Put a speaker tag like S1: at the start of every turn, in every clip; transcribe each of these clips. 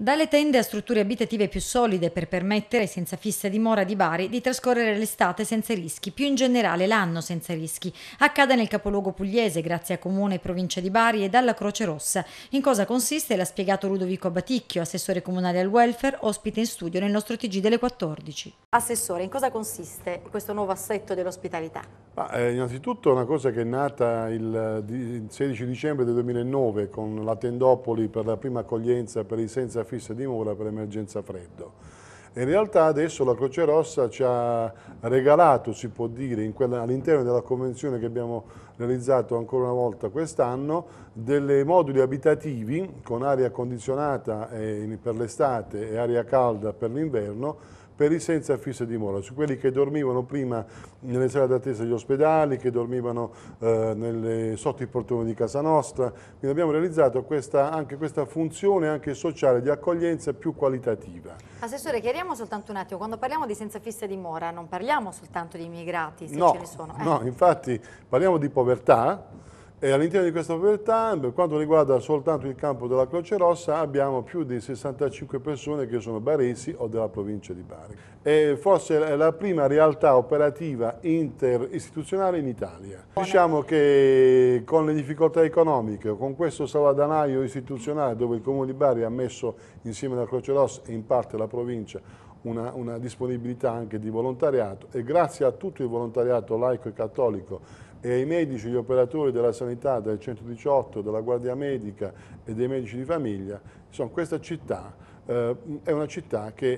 S1: Dalle tende a strutture abitative più solide per permettere, senza fissa dimora di Bari, di trascorrere l'estate senza rischi, più in generale l'anno senza rischi. Accade nel capoluogo pugliese, grazie a Comune e Provincia di Bari e dalla Croce Rossa. In cosa consiste l'ha spiegato Ludovico Abaticchio, assessore comunale al welfare, ospite in studio nel nostro TG delle 14. Assessore, in cosa consiste questo nuovo assetto dell'ospitalità?
S2: Ma, eh, innanzitutto è una cosa che è nata il, 16 dicembre del 2009 con la Tendopoli per la prima accoglienza per i senza fissa dimora per emergenza freddo. In realtà adesso la Croce Rossa ci ha regalato, si può dire, all'interno della convenzione che abbiamo realizzato ancora una volta quest'anno, delle moduli abitativi con aria condizionata eh, per l'estate e aria calda per l'inverno, per i senza fissa dimora, su quelli che dormivano prima nelle sale d'attesa degli ospedali, che dormivano eh, nelle, sotto i portoni di casa nostra. Quindi abbiamo realizzato questa, anche questa funzione anche sociale di accoglienza più qualitativa.
S1: Assessore, chiariamo soltanto un attimo, quando parliamo di senza fissa dimora non parliamo soltanto di immigrati, se no, ce ne sono. Eh. No,
S2: infatti parliamo di povertà, e all'interno di questa povertà, per quanto riguarda soltanto il campo della Croce Rossa, abbiamo più di 65 persone che sono baresi o della provincia di Bari. È forse è la prima realtà operativa interistituzionale in Italia. Diciamo che con le difficoltà economiche, con questo salvadanaio istituzionale dove il Comune di Bari ha messo insieme la Croce Rossa e in parte la provincia una, una disponibilità anche di volontariato e grazie a tutto il volontariato laico e cattolico e ai medici, agli operatori della sanità, del 118, della Guardia Medica e dei medici di famiglia, insomma questa città eh, è una città che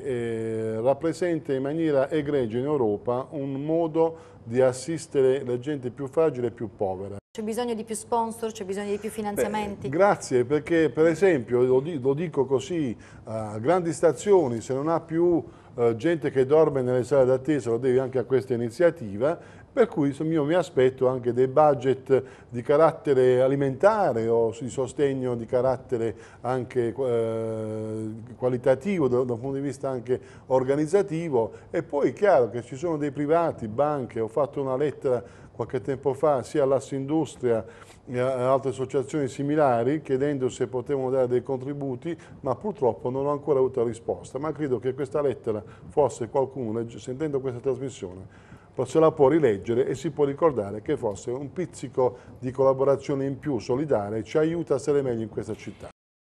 S2: eh, rappresenta in maniera egregia in Europa un modo di assistere la gente più fragile e più povera.
S1: C'è bisogno di più sponsor, c'è bisogno di più finanziamenti?
S2: Beh, grazie, perché per esempio, lo, dico così, a grandi stazioni se non ha più eh, gente che dorme nelle sale d'attesa lo devi anche a questa iniziativa, per cui io mi aspetto anche dei budget di carattere alimentare o di sostegno di carattere anche eh, qualitativo da, da, un punto di vista anche organizzativo e poi è chiaro che ci sono dei privati, banche, ho fatto una lettera qualche tempo fa sia all'Assindustria e a altre associazioni similari chiedendo se potevano dare dei contributi, ma purtroppo non ho ancora avuto risposta. Ma credo che questa lettera, forse qualcuno, sentendo questa trasmissione, se la può rileggere e si può ricordare che forse un pizzico di collaborazione in più solidale ci aiuta a stare meglio in questa città.